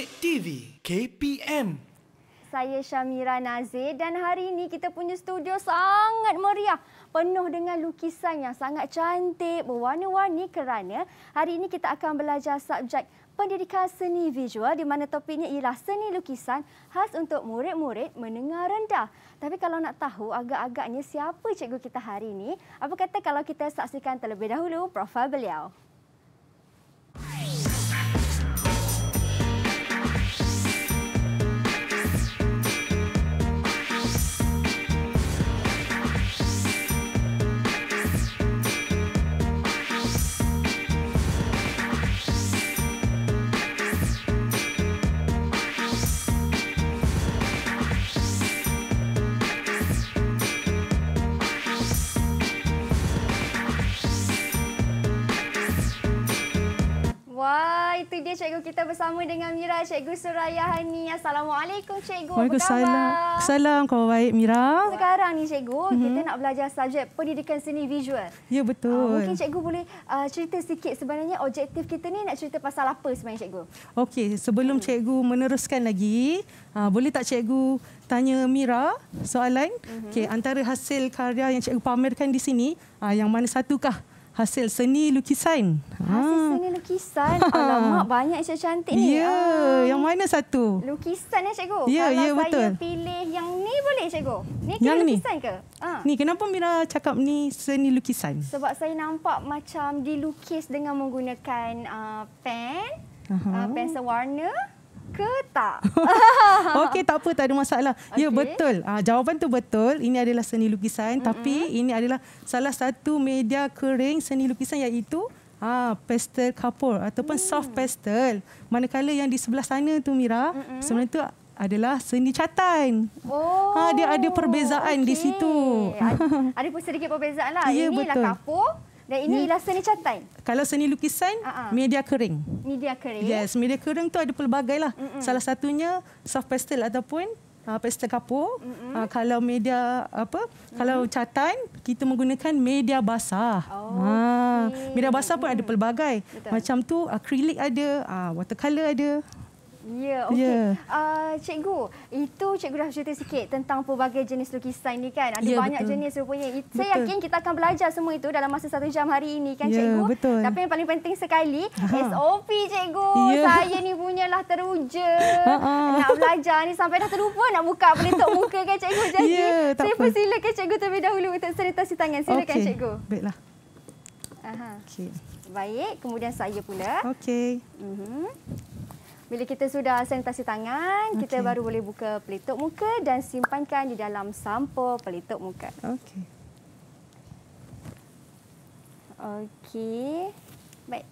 Update TV KPM. Saya Syamira Nazir dan hari ini kita punya studio sangat meriah. Penuh dengan lukisan yang sangat cantik, berwarna-warni kerana hari ini kita akan belajar subjek pendidikan seni visual di mana topiknya ialah seni lukisan khas untuk murid-murid menengah rendah. Tapi kalau nak tahu agak-agaknya siapa cikgu kita hari ini, apa kata kalau kita saksikan terlebih dahulu profil beliau. dia cikgu kita bersama dengan Mira, cikgu Suraya Hani. Assalamualaikum cikgu. Waalaikumsalam. Salam kau baik Mira. Sekarang ni cikgu, mm-hmm. kita mhm. nak belajar subjek pendidikan seni visual. Ya betul. Uh, mungkin cikgu boleh uh, cerita sikit sebenarnya objektif kita ni nak cerita pasal apa sebenarnya cikgu? Okey, sebelum hmm. cikgu meneruskan lagi, uh, boleh tak cikgu tanya Mira soalan? Mm-hmm. Okey, antara hasil karya yang cikgu pamerkan di sini, uh, yang mana satukah? hasil seni lukisan. Hasil ah. seni lukisan. Alamak banyak cik cantik ni. Ya, yeah, yang mana satu? Lukisan ya cikgu. Ya, yeah, yeah, betul. Kalau saya pilih yang ni boleh cikgu? Ni kira yang lukisan ni. ke? Ha. Ni kenapa Mira cakap ni seni lukisan? Sebab saya nampak macam dilukis dengan menggunakan uh, pen, uh-huh. uh, pensel warna ke tak? Okey, tak apa, tak ada masalah. Okay. Ya, betul. Uh, jawapan tu betul. Ini adalah seni lukisan. Mm-hmm. Tapi ini adalah salah satu media kering seni lukisan iaitu Ah, pastel kapur ataupun hmm. soft pastel. Manakala yang di sebelah sana tu Mira, Mm-mm. sebenarnya tu adalah seni catan. Oh. Ha, dia ada perbezaan okay. di situ. Ada, ada pun sedikit perbezaan lah. Ya, Inilah betul. kapur. Dan ini ialah seni catan. Kalau seni lukisan, uh-huh. media kering. Media kering. Yes, media kering tu ada pelbagai lah. Mm-mm. Salah satunya soft pastel ataupun uh, pastel kapur. Uh, kalau media apa? Mm-mm. Kalau catan, kita menggunakan media basah. Oh, ha. okay. Media basah pun ada pelbagai. Betul. Macam tu akrilik ada, uh, watercolor ada. Ya, ya, okey. Yeah. Uh, cikgu, itu cikgu dah cerita sikit tentang pelbagai jenis lukisan ni kan. Ada yeah, banyak betul. jenis rupanya. It, betul. Saya yakin kita akan belajar semua itu dalam masa satu jam hari ini kan yeah, cikgu. Betul. Tapi yang paling penting sekali, Aha. SOP cikgu. Yeah. Saya ni punyalah teruja. Ha, ha. nak belajar ni sampai dah terlupa nak buka peletok muka kan cikgu. Ya, Jadi yeah, saya persilakan cikgu terlebih dahulu untuk sanitasi tangan. Silakan okay. cikgu. Baiklah. Aha. Okay. Baik, kemudian saya pula. Okey. Uh-huh. Bila kita sudah sanitasi tangan, okay. kita baru boleh buka pelitup muka dan simpankan di dalam sampul pelitup muka. Okey. Okey. Baik.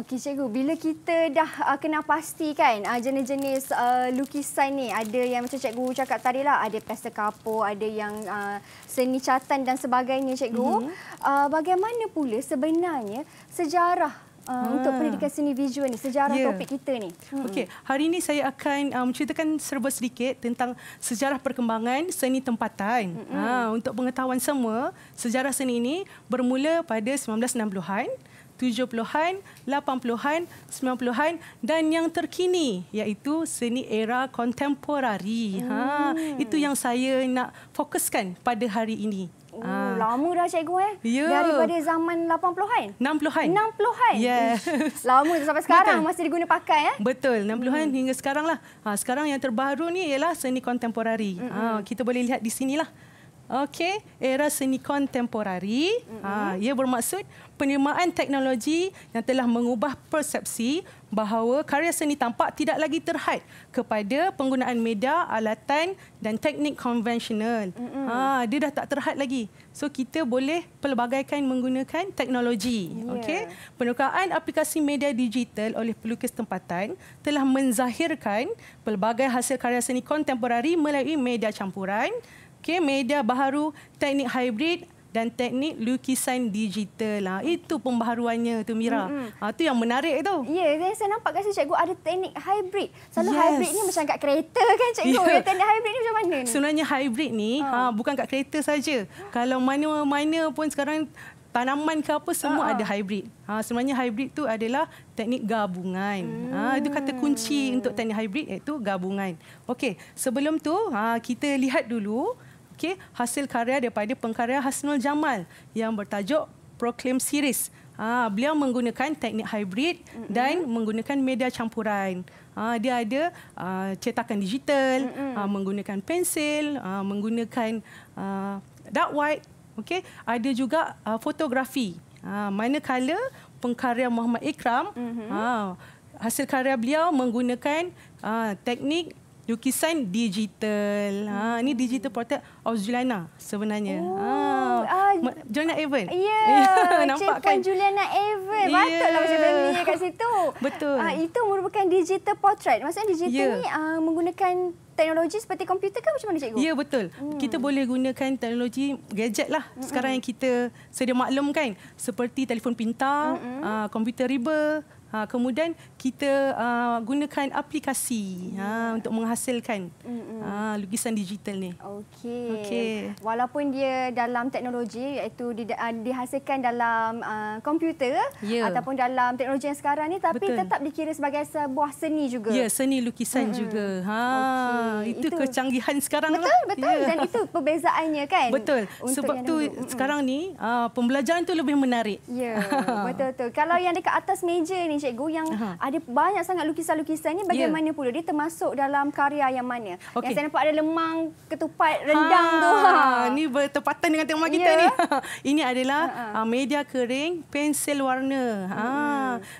Okey cikgu, bila kita dah uh, kena pasti kan uh, ah, jenis-jenis uh, lukisan ni ada yang macam cikgu cakap tadi lah ada pastel kapur, ada yang uh, seni catan dan sebagainya cikgu. Mm-hmm. Uh, bagaimana pula sebenarnya sejarah Uh, untuk pendidikan seni visual ni sejarah yeah. topik kita ni. Hmm. Okey, hari ini saya akan ah, menceritakan um, serba sedikit tentang sejarah perkembangan seni tempatan. Hmm. Ha, untuk pengetahuan semua, sejarah seni ini bermula pada 1960-an, 70-an, 80-an, 90-an dan yang terkini iaitu seni era kontemporari. Ha, hmm. Ha, itu yang saya nak fokuskan pada hari ini. Oh, ah. lama dah cikgu eh. Yeah. Daripada zaman 80-an. 60-an. 60-an. Yeah. lama tu sampai sekarang Betul. masih diguna pakai eh. Betul. 60-an mm. hingga sekarang lah. Ha, sekarang yang terbaru ni ialah seni kontemporari. Mm -hmm. ha, kita boleh lihat di sini lah. Okey, era seni kontemporari. Mm -hmm. ha, ia bermaksud penerimaan teknologi yang telah mengubah persepsi bahawa karya seni tampak tidak lagi terhad kepada penggunaan media, alatan dan teknik konvensional. Mm-hmm. Ha, dia dah tak terhad lagi. So kita boleh pelbagaikan menggunakan teknologi. Yeah. Okey. Penukaan aplikasi media digital oleh pelukis tempatan telah menzahirkan pelbagai hasil karya seni kontemporari melalui media campuran, okay, media baharu, teknik hybrid dan teknik lukisan digital. Ha, itu pembaharuannya tu Mira. Mm-hmm. Ha, tu yang menarik tu. Ya, yeah, saya nampak kan cikgu ada teknik hybrid. Selalu yes. hybrid ni macam kat kereta kan cikgu. Yeah. Ya, teknik hybrid ni macam mana ni? Sebenarnya hybrid ni oh. ha, bukan kat kereta saja. Kalau mana-mana pun sekarang tanaman ke apa semua oh. ada hybrid. Ha, sebenarnya hybrid tu adalah teknik gabungan. Mm. Ha, hmm. itu kata kunci untuk teknik hybrid iaitu gabungan. Okey, sebelum tu ha, kita lihat dulu Okey, hasil karya daripada pengkarya Hasnul Jamal yang bertajuk Proclaim Series. Ah ha, beliau menggunakan teknik hybrid mm-hmm. dan menggunakan media campuran. Ah ha, dia ada uh, cetakan digital, mm-hmm. uh, menggunakan pensel, uh, ha, menggunakan uh, dark white, okey. Ada juga uh, fotografi. Ah uh, manakala pengkarya Muhammad Ikram, mm-hmm. uh, hasil karya beliau menggunakan uh, teknik lukisan digital. Ha ni digital portrait of Juliana sebenarnya. Oh, ha uh, Juliana Evan. Ya. Yeah, nampak kan Juliana Evan. Betul. Ya. yeah. macam family kat situ. Betul. Uh, itu merupakan digital portrait. Maksudnya digital yeah. ni uh, menggunakan teknologi seperti komputer ke macam mana cikgu? Ya betul. Hmm. Kita boleh gunakan teknologi gadget lah. Hmm. Sekarang yang kita sedia maklum kan seperti telefon pintar, hmm. uh, komputer riba, uh, kemudian kita uh, gunakan aplikasi hmm. uh, untuk menghasilkan hmm. uh, lukisan digital ni. Okey. Okay. Walaupun dia dalam teknologi iaitu di, uh, dihasilkan dalam uh, komputer ya. ataupun dalam teknologi yang sekarang ni tapi betul. tetap dikira sebagai sebuah seni juga. Ya, seni lukisan hmm. juga. Ha. Okay. Ah, itu kecanggihan sekarang. Betul, lah. betul. Yeah. Dan itu perbezaannya kan? Betul. Sebab tu dulu. sekarang mm. ni uh, pembelajaran tu lebih menarik. Ya, yeah. betul betul. Kalau yang dekat atas meja ni cikgu yang uh -huh. ada banyak sangat lukisan-lukisan ni ya. bagaimana yeah. pula? Dia termasuk dalam karya yang mana? Okay. Yang saya nampak ada lemang, ketupat, ha, rendang ha. tu. Ha. Ini bertepatan dengan tema kita yeah. ni. Ini adalah uh ha, ha. ah, -huh. media kering, pensel warna. Ha.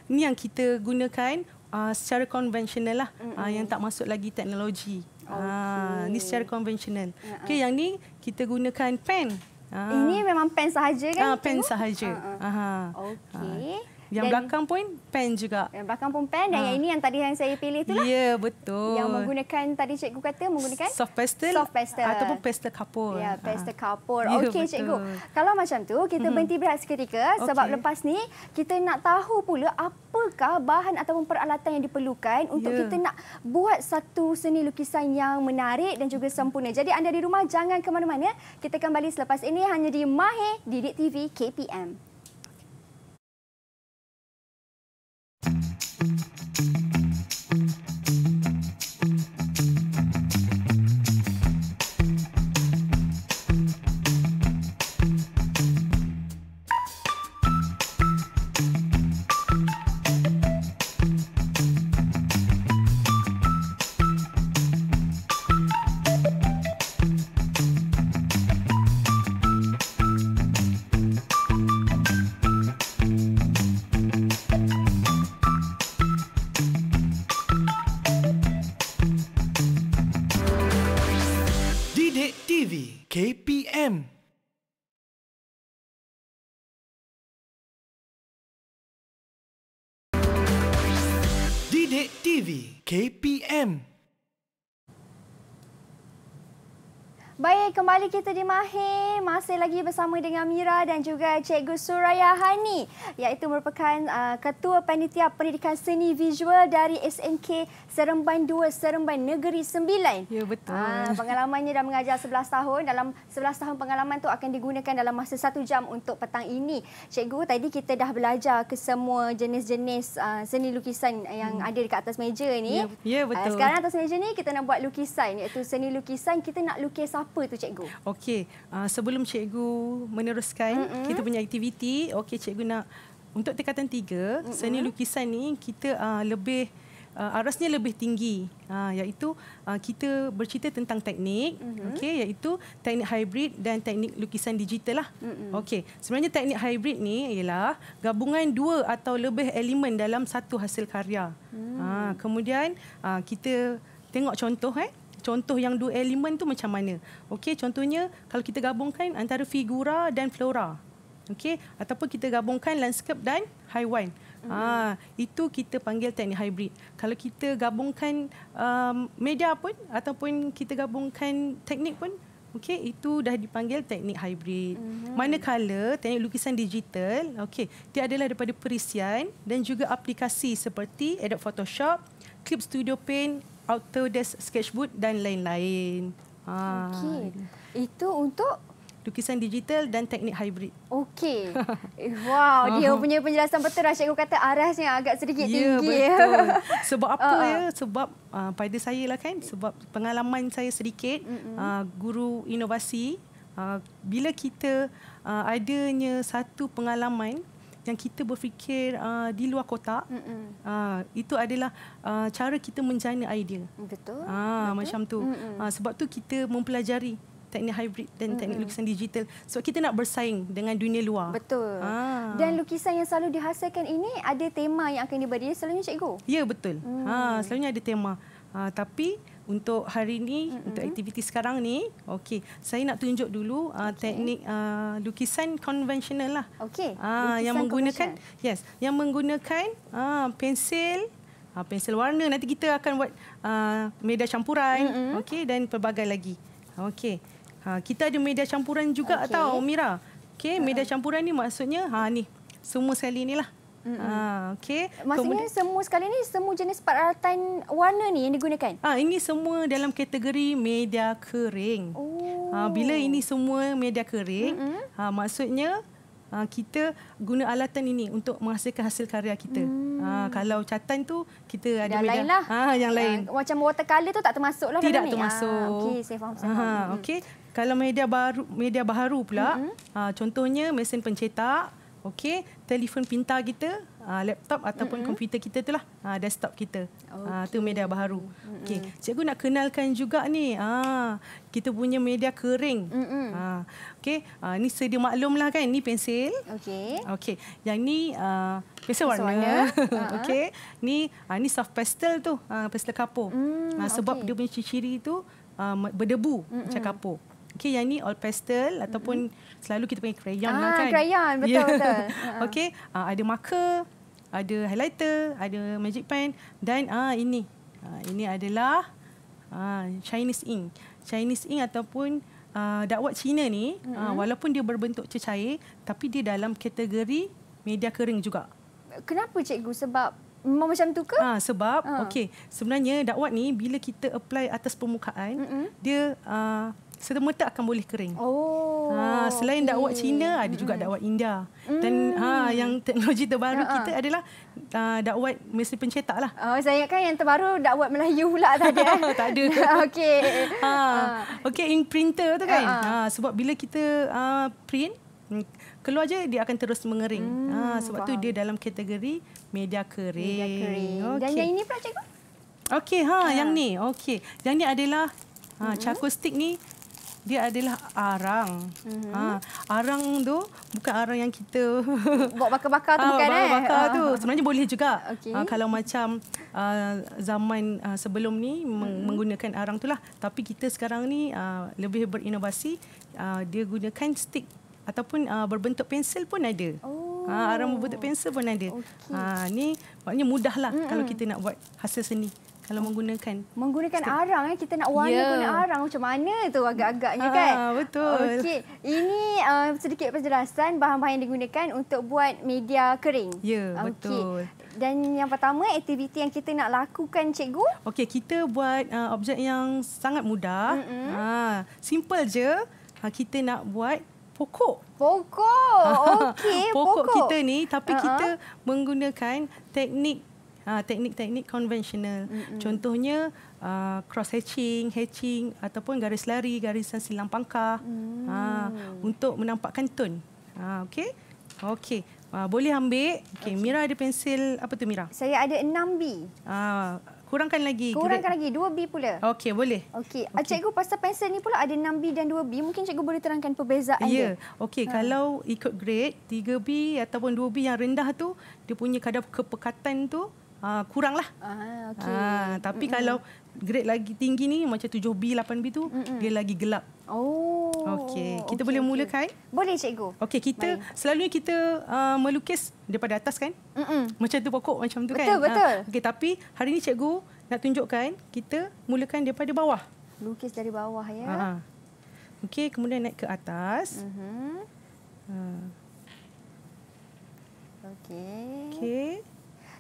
ni yang kita gunakan uh, secara konvensional lah. Uh -huh. uh, yang tak masuk lagi teknologi. Ah, okay. Ha, ni secara konvensional. Uh-huh. Ah, ah. yang ni kita gunakan pen. Ha. Ini memang pen sahaja kan? Ha, pen sahaja. Uh-huh. Okey. Ha. Yang dan belakang pun pen juga. Yang belakang pun pen dan ha. yang ini yang tadi yang saya pilih itulah. Ya, betul. Yang menggunakan tadi cikgu kata menggunakan soft pastel, soft pastel. ataupun pastel kapur. Ya, ah. pastel ha. kapur. Ya, Okey cikgu. Kalau macam tu kita berhenti berehat seketika okay. sebab lepas ni kita nak tahu pula apakah bahan ataupun peralatan yang diperlukan untuk ya. kita nak buat satu seni lukisan yang menarik dan juga sempurna. Jadi anda di rumah jangan ke mana-mana. Kita kembali selepas ini hanya di Mahir Didik TV KPM. kembali kita di Mahir. Masih lagi bersama dengan Mira dan juga Cikgu Suraya Hani iaitu merupakan uh, Ketua Panitia Pendidikan Seni Visual dari SNK Seremban 2 Seremban Negeri 9. Ya, betul. Uh, pengalamannya dah mengajar 11 tahun. Dalam 11 tahun pengalaman tu akan digunakan dalam masa satu jam untuk petang ini. Cikgu, tadi kita dah belajar ke semua jenis-jenis uh, seni lukisan yang hmm. ada dekat atas meja ni. Ya, ya ah, betul. Uh, sekarang atas meja ni kita nak buat lukisan iaitu seni lukisan kita nak lukis apa tu Cikgu? cikgu. Okey, uh, sebelum cikgu meneruskan Mm-mm. kita punya aktiviti, okey cikgu nak untuk tingkatan tiga, Mm-mm. seni lukisan ni kita uh, lebih uh, arasnya lebih tinggi. Uh, iaitu uh, kita bercerita tentang teknik, mm-hmm. okey iaitu teknik hybrid dan teknik lukisan digital lah. Okey, sebenarnya teknik hybrid ni ialah gabungan dua atau lebih elemen dalam satu hasil karya. Mm. Uh, kemudian uh, kita tengok contoh eh contoh yang dua elemen tu macam mana. Okey, contohnya kalau kita gabungkan antara figura dan flora. Okey, ataupun kita gabungkan landscape dan haiwan. Mm-hmm. Ah, itu kita panggil teknik hybrid. Kalau kita gabungkan um, media pun ataupun kita gabungkan teknik pun Okey, itu dah dipanggil teknik hybrid. Mm-hmm. Manakala teknik lukisan digital, okey, dia adalah daripada perisian dan juga aplikasi seperti Adobe Photoshop, Clip Studio Paint Autodesk Sketchbook dan lain-lain. Ha. Okay. Itu untuk lukisan digital dan teknik hybrid. Okey. Eh, wow, dia punya penjelasan betul lah. aku kata arasnya agak sedikit ya, tinggi. Ya, betul. Sebab apa uh-uh. ya? Sebab uh, pada saya lah kan, sebab pengalaman saya sedikit, uh, guru inovasi, uh, bila kita uh, adanya satu pengalaman, yang kita berfikir uh, di luar kotak uh, ah, itu adalah uh, cara kita menjana idea betul, uh, macam tu uh, sebab tu kita mempelajari teknik hybrid dan teknik mm-hmm. lukisan digital sebab kita nak bersaing dengan dunia luar. Betul. Ah. Dan lukisan yang selalu dihasilkan ini ada tema yang akan diberi selalunya cikgu. Ya betul. Mm. Ha selalunya ada tema. Ha tapi untuk hari ini, mm-hmm. untuk aktiviti sekarang ni okey saya nak tunjuk dulu uh, okay. teknik uh, lukisan konvensional lah okey uh, yang menggunakan yes yang menggunakan uh, ah, pensel uh, ah, pensel warna nanti kita akan buat uh, media campuran mm-hmm. okey dan pelbagai lagi okey uh, kita ada media campuran juga okay. tau Mira okey media campuran ni maksudnya ha ni semua sekali inilah Ha, ah, okay. Maksudnya Kemudian, semua sekali ni semua jenis peralatan warna ni yang digunakan? Ha, ini semua dalam kategori media kering. Oh. Ha, bila ini semua media kering, ha, maksudnya ha, kita guna alatan ini untuk menghasilkan hasil karya kita. Hmm. Ha, kalau catan tu kita ada yang media. Lain lah. ha, yang lain lah. Ha, macam watercolor tu tak termasuk lah. Tidak termasuk. Ha, okay, saya faham. Saya ha, hmm. Okay. Kalau media baru, media baru pula, mm-hmm. ha, contohnya mesin pencetak, Okey, telefon pintar kita, uh, laptop ataupun mm-hmm. komputer kita itulah, uh, ah, desktop kita. Okay. Uh, tu media baru. Mm-hmm. Okey, cikgu nak kenalkan juga ni. Uh, kita punya media kering. Mm-hmm. Uh, Okey, uh, ni sedia maklumlah kan, ni pensel. Okey. Okey, yang ni uh, pensel warna. warna. Okey, ni uh, ni soft pastel tu, uh, pastel kapur. Mm, uh, sebab okay. dia punya ciri-ciri tu uh, berdebu mm-hmm. macam kapur. Okey, yang ni all pastel ataupun... Mm-hmm selalu kita pakai crayon lah ah, lah kan. Crayon, betul-betul. Yeah. Betul. okay, uh, ah, ada marker, ada highlighter, ada magic pen dan uh, ini. Uh, ini adalah uh, Chinese ink. Chinese ink ataupun uh, dakwat Cina ni, mm-hmm. uh, walaupun dia berbentuk cecair, tapi dia dalam kategori media kering juga. Kenapa cikgu? Sebab memang macam tu ke? Ah ha, sebab ha. okey sebenarnya dakwat ni bila kita apply atas permukaan mm-hmm. dia uh, serta-merta akan boleh kering. Oh. Ha, selain okay. dakwah Cina, ada juga dakwat India. Mm. Dan ha, yang teknologi terbaru uh-huh. kita adalah uh, dakwah mesti pencetak lah. Oh, saya ingatkan yang terbaru dakwat Melayu pula tadi. Eh? tak ada. Okey. Ha, Okey, ink printer tu kan. Uh-huh. Ha, sebab bila kita uh, print, hmm, keluar je dia akan terus mengering. Mm, ha, sebab faham. tu dia dalam kategori media kering. Media kering. Okay. Dan yang ini pula cikgu? Okey, ha, uh-huh. yang ni. Okay, Yang ni adalah Ha, charcoal ni dia adalah arang. Mm -hmm. ha, arang tu bukan arang yang kita... Buat bakar-bakar tu ha, bukan, bakar -bakar eh? bakar ah. tu. Sebenarnya boleh juga. Okay. Ha, ah, kalau macam uh, zaman uh, sebelum ni, mm -hmm. menggunakan arang tu lah. Tapi kita sekarang ni uh, lebih berinovasi. Uh, dia gunakan stick ataupun uh, berbentuk pensel pun ada. Oh. Ha, arang berbentuk oh. pensel pun ada. Okay. Ha, ni maknanya mudahlah mm -hmm. kalau kita nak buat hasil seni kalau menggunakan menggunakan Stip. arang eh kita nak warna yeah. guna ya. arang macam mana tu agak-agaknya ha, kan betul okey ini uh, sedikit penjelasan bahan-bahan yang digunakan untuk buat media kering ya yeah, okay. betul dan yang pertama aktiviti yang kita nak lakukan cikgu okey kita buat uh, objek yang sangat mudah mm-hmm. ha simple je ha, kita nak buat pokok pokok okey pokok, pokok kita ni tapi uh-huh. kita menggunakan teknik ha, teknik-teknik konvensional. Mm-hmm. Contohnya uh, cross hatching, hatching ataupun garis lari, garisan silang pangkah mm. ha, untuk menampakkan tone. Ha, okay, okay. Uh, boleh ambil. Okay, okay. Mira ada pensel apa tu Mira? Saya ada 6B. Uh, kurangkan lagi. Kurangkan lagi 2B pula. Okey, boleh. Okey. Okay. Cikgu pasal pensel ni pula ada 6B dan 2B. Mungkin cikgu boleh terangkan perbezaan ya. dia. Ya. Okey, ha. kalau ikut grade 3B ataupun 2B yang rendah tu, dia punya kadar kepekatan tu Ha, kurang lah. Ah, ah okay. ha, ah, tapi Mm-mm. kalau grade lagi tinggi ni macam 7B, 8B tu Mm-mm. dia lagi gelap. Oh. Okey. Kita okay, boleh okay. mulakan? Boleh cikgu. Okay, kita Mari. selalunya kita uh, melukis daripada atas kan? Mm-mm. Macam tu pokok macam tu betul, kan? Betul, betul. Ha, Okey tapi hari ni cikgu nak tunjukkan kita mulakan daripada bawah. Lukis dari bawah ya. Ha. Okey kemudian naik ke atas. Mhm. Ha. Okey. Okey.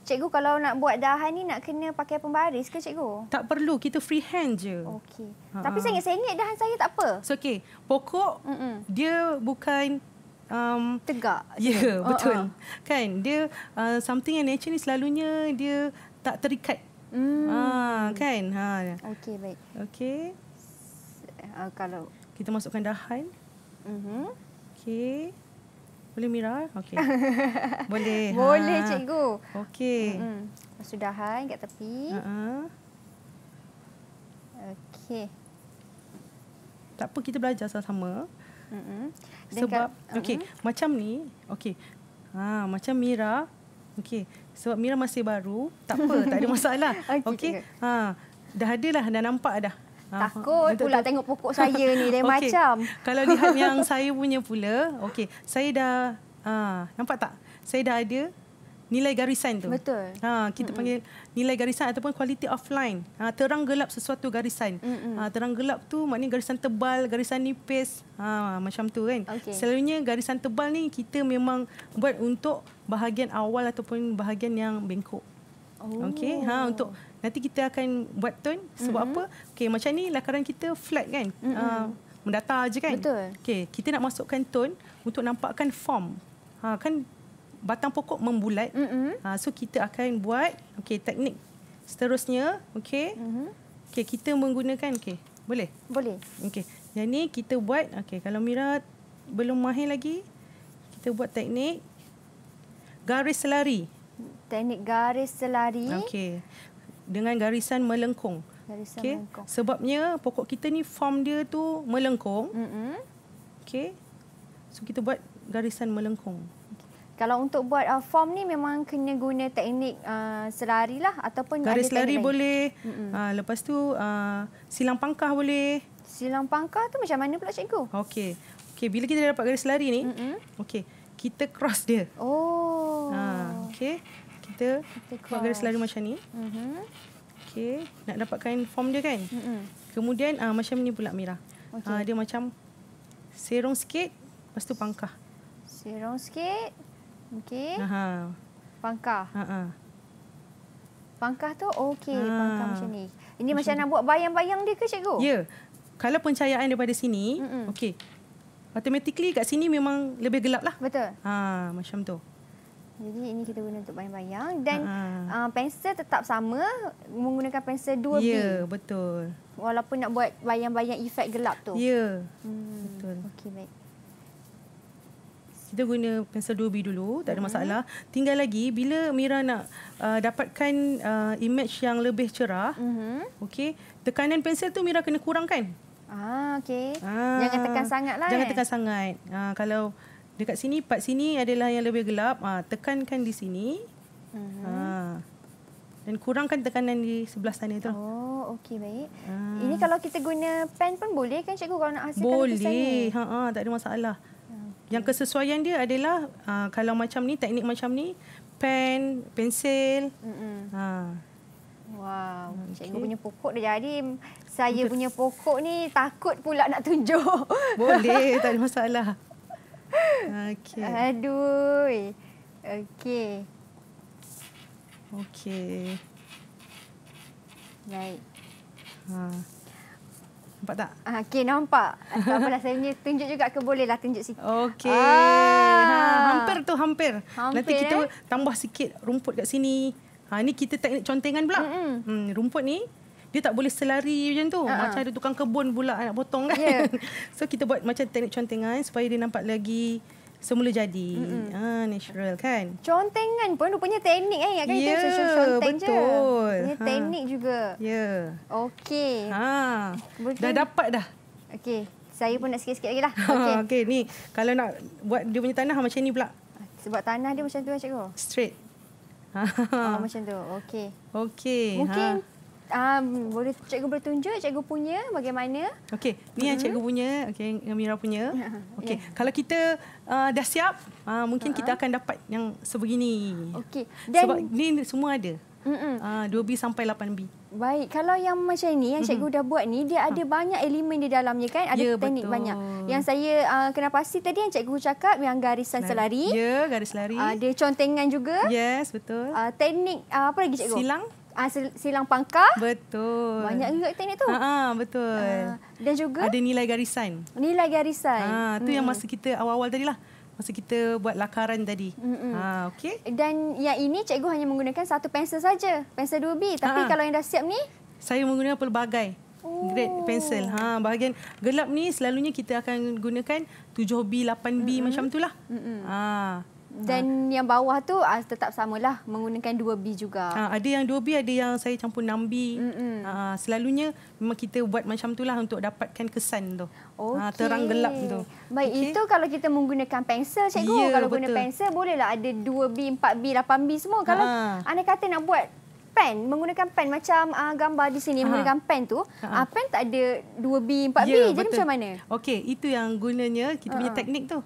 Cikgu kalau nak buat dahan ni nak kena pakai pembaris ke cikgu? Tak perlu, kita free hand je. Okey. Tapi saya sengit-sengit dahan saya tak apa. So okey. Pokok mm -mm. dia bukan um, tegak. Ya, yeah, uh-huh. betul. Uh -uh. Kan? Dia uh, something yang nature ni selalunya dia tak terikat. Mm. Ha, kan? Ha. Okey, baik. Okey. Uh, kalau kita masukkan dahan. Mhm. Mm okey. Boleh Mira? Okey. Boleh. Ha. Boleh cikgu. Okey. Hmm. Sudahan kat tepi. Uh-huh. Okey. Tak apa kita belajar sama-sama. Mm-hmm. Sebab Dekat, okay, mm macam ni, okay. Ha, macam Mira, okay. Sebab Mira masih baru, tak apa, tak ada masalah. okay. okay. Ha, dah ada lah, dah nampak dah. Takut betul, pula tengok pokok saya ni dan okay. macam. Kalau lihat yang saya punya pula, okay, saya dah ha, nampak tak? Saya dah ada nilai garisan tu. Betul. Ha, kita mm -mm. panggil nilai garisan ataupun quality of line. Ha, terang gelap sesuatu garisan. Mm -mm. Ha, terang gelap tu maknanya garisan tebal, garisan nipis. Ha, macam tu kan. Okay. Selalunya garisan tebal ni kita memang buat untuk bahagian awal ataupun bahagian yang bengkok. Oh. Okey, ha oh. untuk nanti kita akan buat tone sebab mm-hmm. apa? Okay macam ni lakaran kita flat kan? Mm-hmm. Uh, ah, mendata aja kan? Betul. Okay, kita nak masukkan tone untuk nampakkan form. Ha kan batang pokok membulat. Mm-hmm. Ha so kita akan buat okay teknik seterusnya, okay? Mm-hmm. Okey, kita menggunakan okay Boleh? Boleh. Okay, Yang ni kita buat okay kalau Mira belum mahir lagi kita buat teknik garis lari teknik garis selari. Okey. Dengan garisan melengkung. Garisan okay. melengkung. Sebabnya pokok kita ni form dia tu melengkung. Mm-hmm. Okey. So kita buat garisan melengkung. Kalau untuk buat uh, form ni memang kena guna teknik uh, selari lah ataupun garis selari boleh. Uh, lepas tu uh, silang pangkah boleh. Silang pangkah tu macam mana pula cikgu? Okey. Okey, bila kita dah dapat garis selari ni, okey. Kita cross dia. Oh. Ha, uh, okey kita keluarga selalu macam ni. Mm-hmm. Okay. Nak dapatkan form dia kan. Mm-hmm. Kemudian uh, macam ni pula Mira. Ah, okay. Uh, dia macam serong sikit, lepas tu pangkah. Serong sikit, okay. Aha. Pangkah. Aha. Ha. Pangkah tu okey, ha. pangkah macam ni. Ini macam, macam nak buat bayang-bayang dia ke cikgu? Ya. Yeah. Kalau pencahayaan daripada sini, mm-hmm. okey. Automatically kat sini memang lebih gelap lah. Betul. Ha, macam tu. Jadi ini kita guna untuk bayang-bayang dan uh, pensel tetap sama menggunakan pensel 2B. Ya, betul. Walaupun nak buat bayang-bayang efek gelap tu. Ya. Hmm. Betul. Okey, baik. Kita guna pensel 2B dulu, tak ada hmm. masalah. Mm-hmm. Tinggal lagi bila Mira nak uh, dapatkan uh, image yang lebih cerah. Mm-hmm. Okey, tekanan pensel tu Mira kena kurangkan. Ah, okey. Ah, jangan tekan sangatlah. Jangan eh. tekan sangat. Uh, kalau dekat sini part sini adalah yang lebih gelap ha, tekankan di sini uh-huh. ha. dan kurangkan tekanan di sebelah sana tu oh okey baik ha. ini kalau kita guna pen pun boleh kan cikgu kalau nak hasilkan boleh ha ha tak ada masalah yang kesesuaian dia adalah uh, kalau macam ni teknik macam ni pen pensel ha wow okay. cikgu punya pokok dah jadi saya punya pokok ni takut pula nak tunjuk boleh tak ada masalah Okay. Aduh. Okay. Okay. Baik. Ha. Nampak tak? Ah, okay, nampak. Tak apalah, saya punya tunjuk juga ke boleh lah tunjuk sikit. Okay. Ah. Ha. Hampir tu, hampir. hampir Nanti kita eh? tambah sikit rumput kat sini. Ha, ni kita teknik contengan pula. Mm-mm. Hmm, rumput ni dia tak boleh selari macam tu. Uh-huh. Macam ada tukang kebun pula nak potong kan. Yeah. so kita buat macam teknik contengan supaya dia nampak lagi semula jadi. Mm-hmm. Ah natural kan. Contengan pun rupanya teknik eh. Kan yeah, itu contengan betul. Ini ha. teknik juga. Ya. Yeah. Okey. Ha. Dah dapat dah. Okey. Saya pun nak sikit-sikit lagi lah. Okey. Okey ni kalau nak buat dia punya tanah macam ni pula. Sebab tanah dia macam tu kan cikgu? Straight. Ha. Oh, macam tu. Okey. Okey. Mungkin ha um, boleh cikgu bertunjuk, tunjuk cikgu punya bagaimana? Okey, ni yang hmm. cikgu punya, okey yang Mira punya. Ya, ya. Okey, yeah. kalau kita uh, dah siap, uh, mungkin uh-huh. kita ha. akan dapat yang sebegini. Okey. Dan Sebab ni semua ada. Uh, 2B sampai 8B. Baik, kalau yang macam ni yang cikgu mm-hmm. dah buat ni dia ha. ada ha. banyak elemen di dalamnya kan? Ada yeah, teknik betul. banyak. Yang saya uh, kena pasti tadi yang cikgu cakap yang garisan selari. Ya, yeah, garis lari. Uh, ada contengan juga. Yes, betul. Uh, teknik uh, apa lagi cikgu? Silang. Ah, silang pangkah. Betul. Banyak juga teknik tu. Ha, betul. Aa, ah, dan juga? Ada nilai garisan. Nilai garisan. Ha, tu hmm. yang masa kita awal-awal tadi lah. Masa kita buat lakaran tadi. Ha, ah, okay. Dan yang ini cikgu hanya menggunakan satu pensel saja. Pensel 2B. Tapi Aa, kalau yang dah siap ni? Saya menggunakan pelbagai. Great oh. pensel. Ha, bahagian gelap ni selalunya kita akan gunakan 7B, 8B mm-hmm. macam itulah. Mm-hmm. Ha. Dan ha. yang bawah tu uh, tetap samalah menggunakan 2B juga. Ha, ada yang 2B, ada yang saya campur 6B. Mm -mm. Ha, selalunya memang kita buat macam tu lah untuk dapatkan kesan tu. Okay. Ha, terang gelap tu. Baik, okay. itu kalau kita menggunakan pensel, ya, cikgu. Ya, kalau betul. guna pensel, bolehlah ada 2B, 4B, 8B semua. Kalau ha. anda kata nak buat pen menggunakan pen macam uh, gambar di sini Aha. menggunakan pen tu uh, pen tak ada 2B 4B yeah, jadi betul. macam mana okey itu yang gunanya kita uh -huh. punya teknik tu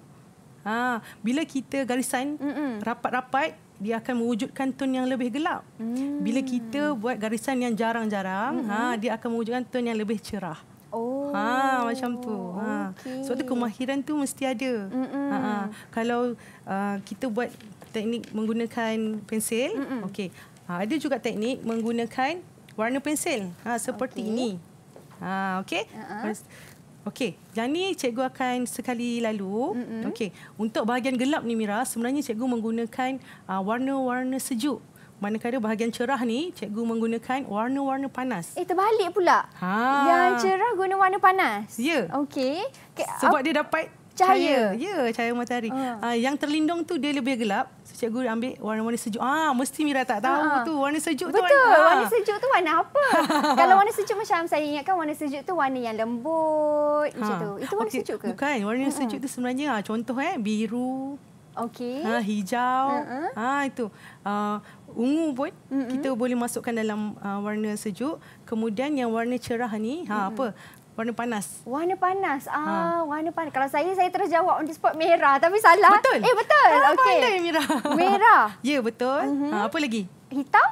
Ha, bila kita garisan Mm-mm. rapat-rapat, dia akan mewujudkan tone yang lebih gelap. Mm. Bila kita buat garisan yang jarang-jarang, mm-hmm. ha, dia akan mewujudkan tone yang lebih cerah. Ha, oh. Ha, macam tu. Ha. Okay. Sebab tu kemahiran tu mesti ada. Ha, ha. Kalau uh, kita buat teknik menggunakan pensel, okay. ha, ada juga teknik menggunakan warna pensel. Ha, seperti okay. ini. Ha, okay. Ha, ha. Uh-huh. Okey, yang ni cikgu akan sekali lalu. Mm-hmm. Okey, untuk bahagian gelap ni Mira, sebenarnya cikgu menggunakan uh, warna-warna sejuk. Manakala bahagian cerah ni, cikgu menggunakan warna-warna panas. Eh, terbalik pula. Ha. Yang cerah guna warna panas. Ya. Okey. Okay. Sebab Ap- dia dapat cahaya. Ya, cahaya matahari. Uh. Uh, yang terlindung tu dia lebih gelap. So cikgu ambil warna-warna sejuk. Ah, mesti Mira tak tahu uh. tu warna sejuk Betul. tu. Betul. Warna, warna sejuk tu warna apa? Kalau warna sejuk macam saya ingatkan warna sejuk tu warna yang lembut ha. macam tu. Itu warna okay. sejuk ke? Bukan. Warna uh-uh. sejuk tu sebenarnya ah, contoh eh biru. Okey. Ah, hijau. Uh-uh. Ah, itu. Uh, ungu pun uh-uh. kita boleh masukkan dalam uh, warna sejuk. Kemudian yang warna cerah ni, uh-uh. ha apa? Warna panas. Warna panas. Ah, ha. warna panas. Kalau saya saya terus jawab on the spot merah tapi salah. Betul. Eh betul. Ah, Okey. Pandai merah. Merah. ya, betul. Uh-huh. Ha, apa lagi? Hitam?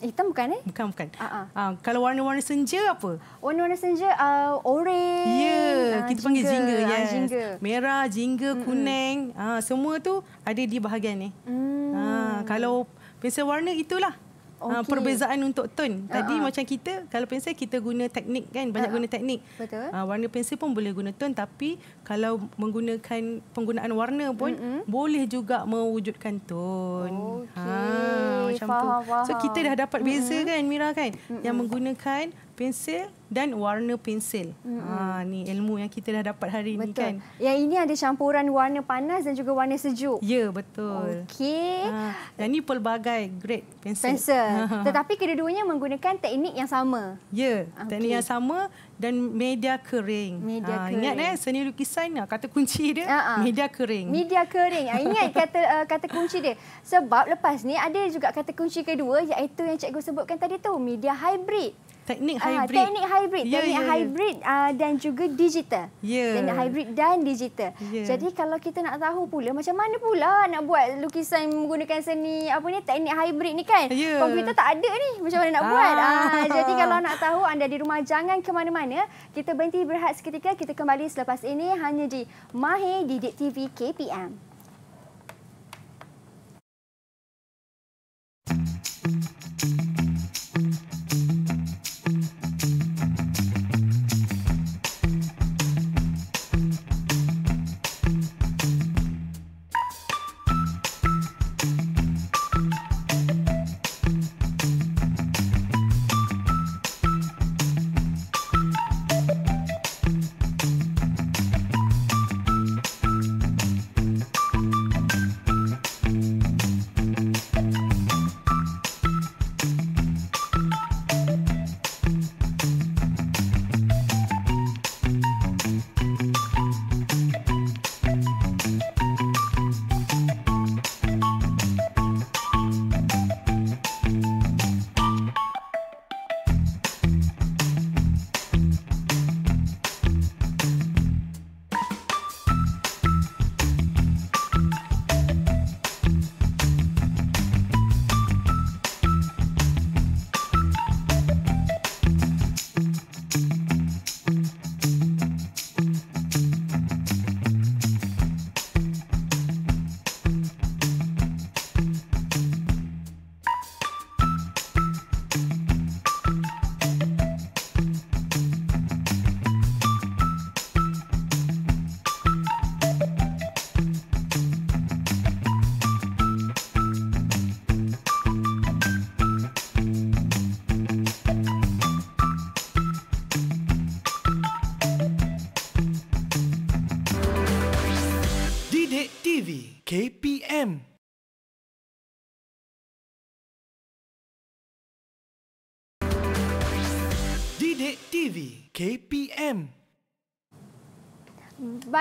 Hitam bukan eh? Bukan, bukan. Uh-huh. Ha, kalau warna-warna senja apa? Warna-warna senja uh, orange. Ya, uh, kita jingga. panggil jingga. Yes. Uh, jingga. Merah, jingga, kuning. Ah, ha, semua tu ada di bahagian ni. Hmm. Ha, kalau pensel warna itulah. Ah, okay. uh, perbezaan untuk tone. Uh-huh. Tadi ah. macam kita kalau pensel kita guna teknik kan, banyak uh-huh. guna teknik. Betul. Uh, warna pensel pun boleh guna tone tapi kalau menggunakan penggunaan warna pun mm-hmm. boleh juga mewujudkan tone. Okay. Ha macam faham, tu. Faham. So kita dah dapat beza mm-hmm. kan Mira kan? Mm-hmm. Yang menggunakan pensil dan warna pensil. Mm-hmm. Ha ni ilmu yang kita dah dapat hari betul. ini kan. Yang ini ada campuran warna panas dan juga warna sejuk. Ya betul. Okey. Ha, dan ini pelbagai grade pensil. Pensil. Tetapi kedua-duanya menggunakan teknik yang sama. Ya, okay. teknik yang sama dan media kering. Media ha, kering. ingat eh seni lukisan ah, kata kunci dia uh-huh. media kering. Media kering. Ha, ingat kata uh, kata kunci dia. Sebab lepas ni ada juga kata kunci kedua iaitu yang cikgu sebutkan tadi tu media hybrid. Ah, teknik hybrid. Uh, teknik ya, ya. hybrid, yeah, teknik yeah, hybrid Uh, dan juga digital. Yeah. Teknik hybrid dan digital. Yeah. Jadi kalau kita nak tahu pula macam mana pula nak buat lukisan menggunakan seni apa ni teknik hybrid ni kan? Yeah. Komputer tak ada ni. Macam mana nak ah. buat? Uh, jadi kalau nak tahu anda di rumah jangan ke mana-mana. Kita berhenti berehat seketika. Kita kembali selepas ini hanya di Mahir Didik TV KPM.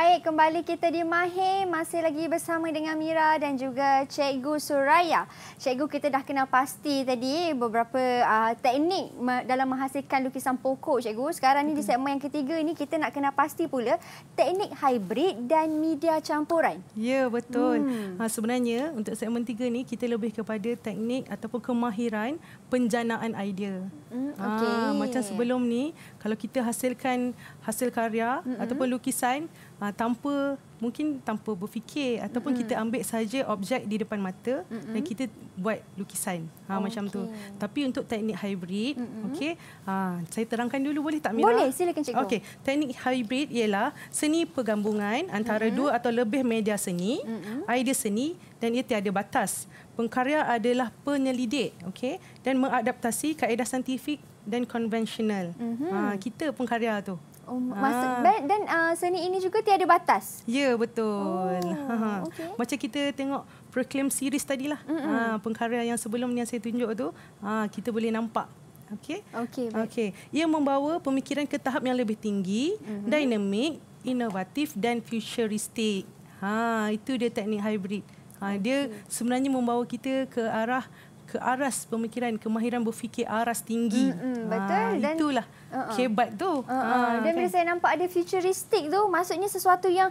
Baik, kembali kita di Mahir. Masih lagi bersama dengan Mira dan juga Cikgu Suraya. Cikgu, kita dah kenal pasti tadi beberapa uh, teknik dalam menghasilkan lukisan pokok, Cikgu. Sekarang ni di segmen yang ketiga ini kita nak kenal pasti pula teknik hybrid dan media campuran. Ya, betul. Hmm. Ha, sebenarnya, untuk segmen tiga ni kita lebih kepada teknik ataupun kemahiran penjanaan idea. Hmm, ah, okay. ha, macam sebelum ni kalau kita hasilkan hasil karya hmm. ataupun lukisan, uh, tanpa mungkin tanpa berfikir ataupun mm kita ambil saja objek di depan mata mm-hmm. dan kita buat lukisan ha, ah, okay. Oh, macam tu tapi untuk teknik hybrid mm-hmm. okey ha, saya terangkan dulu boleh tak Mira boleh silakan cikgu okey teknik hybrid ialah seni pergabungan antara mm-hmm. dua atau lebih media seni mm-hmm. idea seni dan ia tiada batas pengkarya adalah penyelidik okey dan mengadaptasi kaedah saintifik dan konvensional mm-hmm. ha, kita pengkarya tu Oh, ah. masa, ah. Dan uh, seni ini juga tiada batas. Ya, betul. Oh, okay. Macam kita tengok Proclaim series tadi lah. Mm-hmm. Ha, ah, pengkarya yang sebelum ni yang saya tunjuk tu, ha, kita boleh nampak. Okey. Okey. Okey. Ia membawa pemikiran ke tahap yang lebih tinggi, mm-hmm. dinamik, inovatif dan futuristik. Ha, itu dia teknik hybrid. Ha, okay. dia sebenarnya membawa kita ke arah ke aras pemikiran, kemahiran berfikir aras tinggi. Mm-hmm. Ha, betul. Dan itulah uh-uh. kebat tu. Uh-uh. Uh, Dan bila kan. saya nampak ada futuristik tu, maksudnya sesuatu yang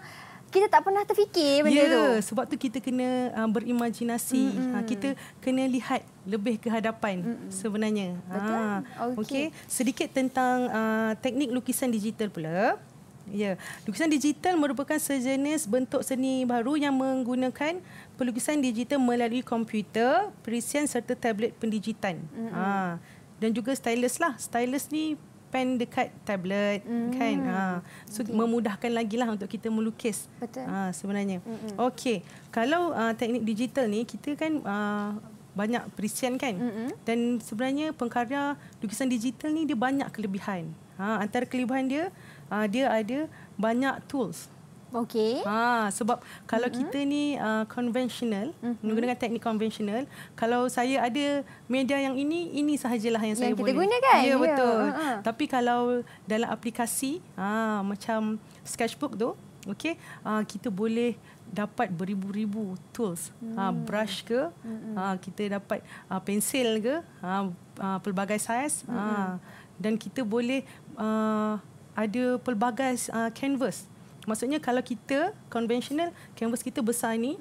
kita tak pernah terfikir benda yeah, tu. Ya, sebab tu kita kena uh, berimajinasi. Mm-hmm. Ha, kita kena lihat lebih ke hadapan mm-hmm. sebenarnya. Betul. okay. okay. Sedikit tentang uh, teknik lukisan digital pula. Ya, lukisan digital merupakan sejenis bentuk seni baru yang menggunakan pelukisan digital melalui komputer, perisian serta tablet pendigitan. Mm-hmm. Ha, dan juga stylus lah. Stylus ni pen dekat tablet mm. kan ha. so okay. memudahkan lagi lah untuk kita melukis Betul. Ha, sebenarnya mm-hmm. okey kalau uh, teknik digital ni kita kan uh, banyak perisian kan mm-hmm. dan sebenarnya pengkarya lukisan digital ni dia banyak kelebihan ha, antara kelebihan dia uh, dia ada banyak tools Okey. Ha sebab kalau mm-hmm. kita ni uh, mm-hmm. menggunakan teknik konvensional. kalau saya ada media yang ini ini sahajalah yang, yang saya kita boleh. Kita guna kan? Ya, ya betul. Uh-huh. Tapi kalau dalam aplikasi ha macam sketchbook tu, okey, uh, kita boleh dapat beribu-ribu tools. Mm. Uh, brush ke, mm-hmm. uh, kita dapat uh, pensel ke, ha uh, uh, pelbagai saiz, mm-hmm. uh, dan kita boleh uh, ada pelbagai uh, canvas. Maksudnya kalau kita konvensional canvas kita besar ni,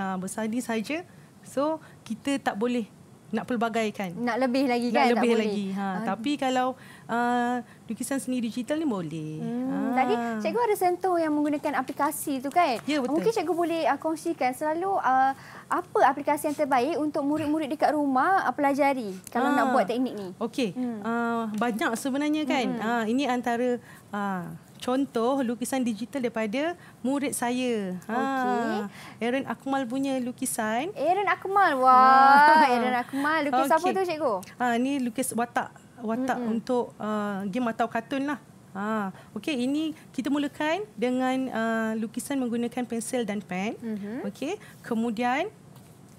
ha, besar ni saja. So kita tak boleh nak pelbagai kan. Nak lebih lagi nak kan. Nak lebih tak lagi. Boleh. Ha, uh. tapi kalau uh, lukisan seni digital ni boleh. Hmm. Ha. Tadi cikgu ada sentuh yang menggunakan aplikasi tu kan. Ya, betul. Mungkin cikgu boleh uh, kongsikan selalu uh, apa aplikasi yang terbaik untuk murid-murid dekat rumah uh, pelajari kalau ha. nak buat teknik ni. Okey. Hmm. Uh, banyak sebenarnya kan. Hmm. Uh, ini antara uh, contoh lukisan digital daripada murid saya. Ha. Okey. Aaron Akmal punya lukisan. Aaron Akmal. Wah, ha. Aaron Akmal lukis okay. apa tu cikgu? Ha ni lukis watak watak mm-hmm. untuk uh, game atau kartun lah. Ha. Okey, ini kita mulakan dengan uh, lukisan menggunakan pensel dan pen. Mm-hmm. Okey. Kemudian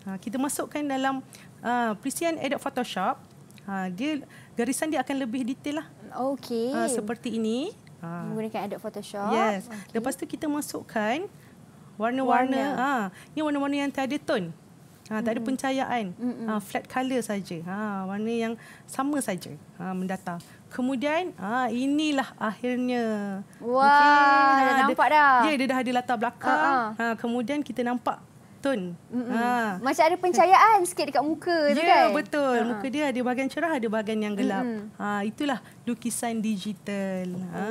ha, kita masukkan dalam uh, perisian Adobe Photoshop. Ha dia garisan dia akan lebih detail lah. Okey. Ha, seperti ini ah. menggunakan Adobe Photoshop. Yes. Okay. Lepas tu kita masukkan warna-warna. Warna. Ah, ini warna-warna yang tiada tone. Ha, tak ada pencahayaan. Ha, flat color saja. Ha, warna yang sama saja ha, mendata. Kemudian ha, inilah akhirnya. Wah, okay. dah ha, nampak dah. Ya, dia, dia dah ada latar belakang. Uh-huh. Ha, kemudian kita nampak beratun. Ha. Macam ada pencahayaan sikit dekat muka yeah, kan? Ya, betul. Ha. Muka dia ada bahagian cerah, ada bahagian yang gelap. Ha, itulah lukisan digital. Ha.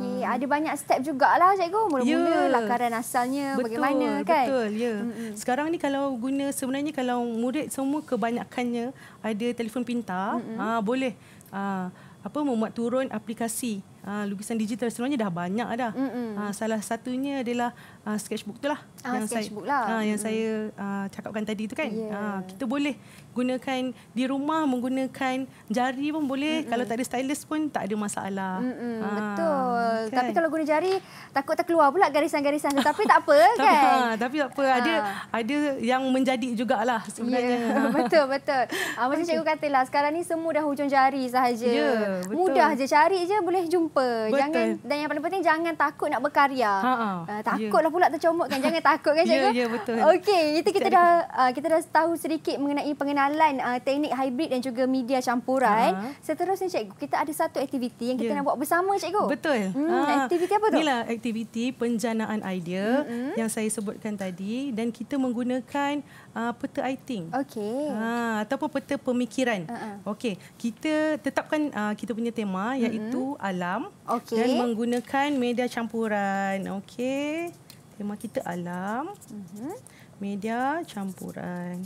Okay. Ada banyak step jugalah, Cikgu. Mula-mula yeah. lakaran asalnya betul, bagaimana kan? Betul, ya. Yeah. Sekarang ni kalau guna, sebenarnya kalau murid semua kebanyakannya ada telefon pintar, ha, boleh ha, apa membuat turun aplikasi. Ha, lukisan digital sebenarnya dah banyak dah. Ha, salah satunya adalah uh, sketchbook tu lah. Ah, yang saya, lah. Uh, yang hmm. saya uh, cakapkan tadi tu kan. Yeah. Uh, kita boleh gunakan di rumah menggunakan jari pun boleh. Mm-mm. Kalau tak ada stylus pun tak ada masalah. Uh, Betul. Kan? Tapi kalau guna jari takut terkeluar pula garisan-garisan. Tapi tak apa kan. Tapi, ha, tapi tak apa. Ha. Ada ada yang menjadi jugalah sebenarnya. Betul-betul. Yeah. uh, macam cikgu lah sekarang ni semua dah hujung jari sahaja. Yeah, ya, Mudah je cari je boleh jumpa. Betul. Jangan Dan yang paling penting jangan takut nak berkarya. Uh, ha, ha. takutlah ya pula tercomot kan jangan takut kan ya, cikgu. Ya ya betul. Okey, itu kita dah ah, kita dah tahu sedikit mengenai pengenalan ah, teknik hybrid dan juga media campuran. Ha. Seterusnya cikgu, kita ada satu aktiviti yang kita ya. nak buat bersama cikgu. Betul. Hmm, ha. aktiviti apa tu? Inilah aktiviti penjanaan idea mm -hmm. yang saya sebutkan tadi dan kita menggunakan uh, peta iting. Okey. Ha ataupun peta pemikiran. Uh -uh. Okey, kita tetapkan uh, kita punya tema iaitu mm -hmm. alam okay. dan menggunakan media campuran. Okey. Tema kita alam. Mm-hmm. Media campuran.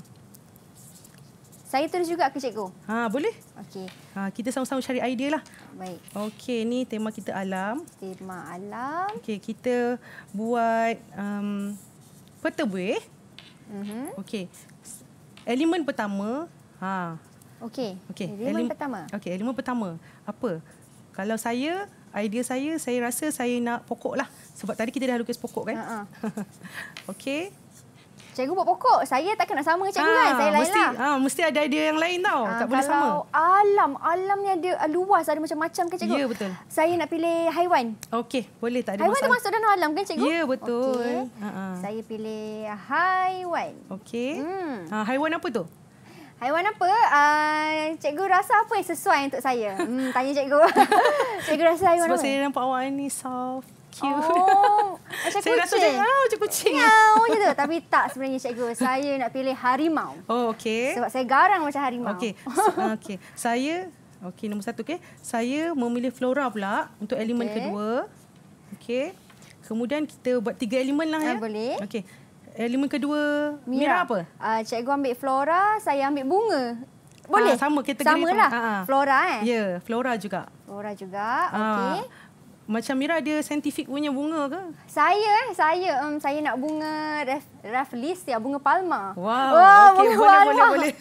Saya terus juga ke cikgu? Ha, boleh. Okey. Ha, kita sama-sama cari idea lah. Baik. Okey, ni tema kita alam. Tema alam. Okey, kita buat um, peta buih. Mm-hmm. Okey. Elemen pertama. Ha. Okey. Okay. Elemen, elemen pertama. Okey, elemen pertama. Apa? Kalau saya idea saya, saya rasa saya nak pokok lah. Sebab tadi kita dah lukis pokok kan? Uh-huh. Okey. Cikgu buat pokok. Saya takkan nak sama cikgu ha, kan? Saya lain mesti, lah. Ah, mesti ada idea yang lain tau. Ha, tak boleh sama. Kalau alam. Alam ni ada ah, luas. Ada macam-macam kan cikgu? Ya, betul. Saya nak pilih haiwan. Okey, boleh. Tak ada haiwan masalah. Haiwan tu masuk dalam alam kan cikgu? Ya, betul. Okay. Ha, ha. Saya pilih haiwan. Okey. Hmm. Ha, haiwan apa tu? Haiwan apa? Uh, cikgu rasa apa yang sesuai untuk saya? Hmm, tanya cikgu. cikgu rasa haiwan Sebab apa? Sebab saya nampak awak ni soft. Cute. Oh, macam saya kucing. Saya rasa macam, kucing. Miau, macam tu. Tapi tak sebenarnya cikgu. Saya nak pilih harimau. Oh, okey. Sebab saya garang macam harimau. Okey. So, okey. Saya, okey, nombor satu, okey. Saya memilih flora pula untuk elemen okay. kedua. Okey. Kemudian kita buat tiga elemen lah ya. ya. Boleh. Okey. Eh, lima kedua. Mira, Mira apa? Uh, cikgu ambil flora, saya ambil bunga. Ah, Boleh? Ha, sama kategori. Sama lah. Ah, flora eh? Ya, yeah, flora juga. Flora juga, okey. Uh. Macam Mira ada saintifik punya bunga ke? Saya eh, saya um, saya nak bunga Raffles ya, bunga palma. Wow, wow oh, okay, bunga boleh, palma. boleh, boleh,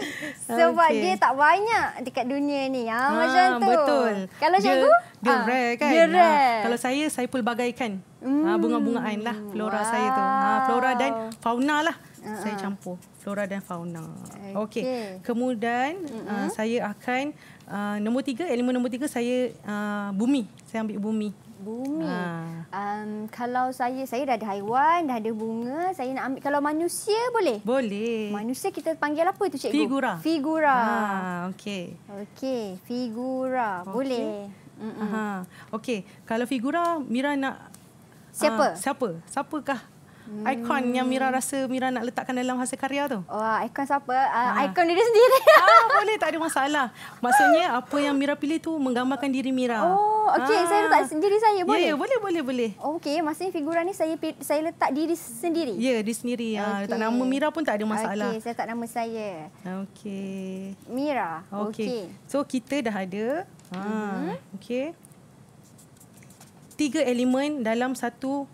Sebab okay. dia tak banyak dekat dunia ni. Ha, ha macam tu. Betul. Kalau dia, macam tu? Dia ha, rare kan? Dia ah, rare. Ha, kalau saya, saya pelbagaikan hmm. ha, bunga-bungaan lah flora wow. saya tu. Ha, flora dan fauna lah. Uh-huh. Saya campur flora dan fauna. Okey. Okay. Kemudian uh-huh. uh, saya akan Uh, nombor tiga, elemen nombor tiga saya uh, bumi. Saya ambil bumi. Bumi. Uh. Um, kalau saya, saya dah ada haiwan, dah ada bunga. Saya nak ambil. Kalau manusia boleh? Boleh. Manusia kita panggil apa tu cikgu? Figura. Figura. Ah, okey. Okey, figura. Okay. Boleh. Aha. Okey, kalau figura, Mira nak... Siapa? Uh, siapa? Siapakah hmm. ikon yang Mira rasa Mira nak letakkan dalam hasil karya tu? Wah, oh, ikon siapa? Uh, ah, ha. Ah. Ikon diri sendiri. Ah, boleh tak ada masalah. Maksudnya apa yang Mira pilih tu menggambarkan diri Mira. Oh, okey, ha. saya letak sendiri saya boleh. Ya, yeah, yeah, boleh boleh boleh. Okey, maksudnya figura ni saya saya letak diri sendiri. Ya, yeah, diri sendiri. Okay. Ha, letak nama Mira pun tak ada masalah. Okey, saya letak nama saya. Okey. Mira. Okey. Okay. So kita dah ada. Ha, mm-hmm. okey. Tiga elemen dalam satu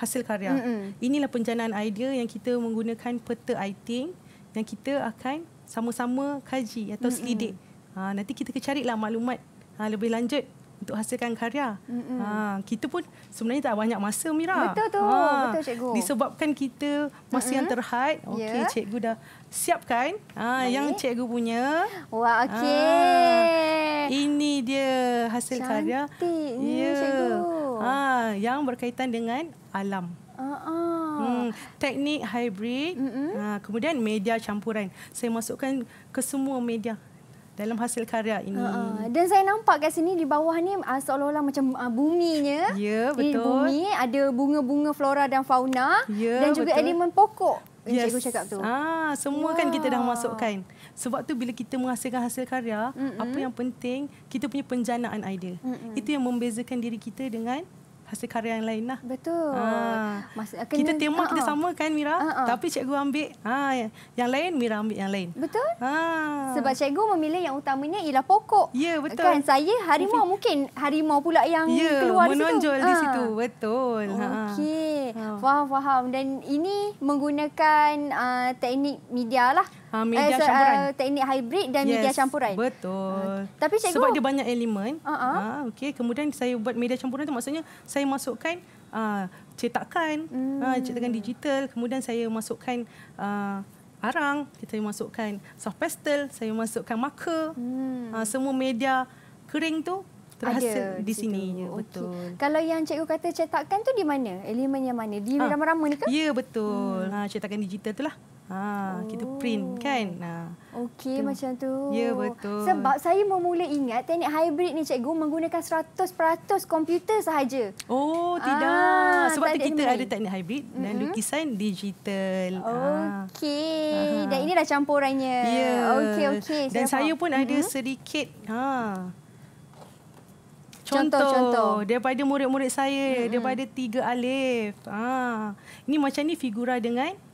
hasil karya. Mm-hmm. Inilah pencanaan idea yang kita menggunakan peta ITing yang kita akan sama-sama kaji atau mm-hmm. selidik. Ha, nanti kita carilah maklumat ha, lebih lanjut untuk hasilkan karya. Mm-hmm. Ha, kita pun sebenarnya tak banyak masa Mira. Betul tu, ha, betul cikgu. Disebabkan kita masih mm-hmm. yang terhad. Okey yeah. cikgu dah siapkan ha, yang cikgu punya. Wah ha, okey. Ha, ini dia hasil Cantik karya. Cantik ni yeah. cikgu. Ha, yang berkaitan dengan alam. Uh-uh. Hmm, teknik hybrid, uh-uh. ha, kemudian media campuran. Saya masukkan ke semua media dalam hasil karya ini. Uh, uh. Dan saya nampak kat sini di bawah ni uh, seolah-olah macam uh, buminya. Ya, yeah, betul. Di bumi ada bunga-bunga flora dan fauna yeah, dan juga betul. elemen pokok. Yes. Cikgu cakap tu. Ah, semua wow. kan kita dah ya. masukkan. Sebab tu bila kita menghasilkan hasil karya, mm-hmm. apa yang penting kita punya penjanaan idea. Mm-hmm. Itu yang membezakan diri kita dengan hasil karya yang lain lah. Betul. Ha. Mas, kena, kita tema uh, kita sama kan Mira? Uh, uh. Tapi cikgu ambil ha, yang, lain, Mira ambil yang lain. Betul. Ha. Sebab cikgu memilih yang utamanya ialah pokok. Ya, betul. Kan saya harimau mungkin. Harimau pula yang ya, keluar di situ. menonjol di situ. Ha. Betul. Okey. Ha. Faham, faham. Dan ini menggunakan uh, teknik media lah. Ha, media eh, so, campuran. Uh, teknik hybrid dan yes, media campuran. Betul. Ha. Tapi cikgu... Sebab dia banyak elemen. Uh -huh. ha, Okey. Kemudian saya buat media campuran tu maksudnya saya saya masukkan uh, cetakan, hmm. uh, cetakan digital, kemudian saya masukkan uh, arang, kita masukkan soft pastel, saya masukkan marker, hmm. uh, semua media kering tu terhasil Ada di sini. Ya, betul. Okay. Kalau yang cikgu kata cetakan tu di mana? Elemen yang mana? Di ha. rama-rama ni ke? Ya, betul. Hmm. Ha, cetakan digital tu lah. Ha, kita print oh. kan. Ha. Okey macam tu. Ya betul. Sebab saya memula ingat teknik hybrid ni cikgu menggunakan 100% komputer sahaja. Oh ah, tidak. Ha, Sebab teknik kita ada teknik hybrid mm-hmm. dan lukisan digital. Okey. Dan ini dah campurannya. Ya. Okey okey. Dan faham. saya pun ada mm-hmm. sedikit ha. Contoh, contoh contoh daripada murid-murid saya mm-hmm. daripada tiga alif. Ha. Ini macam ni figura dengan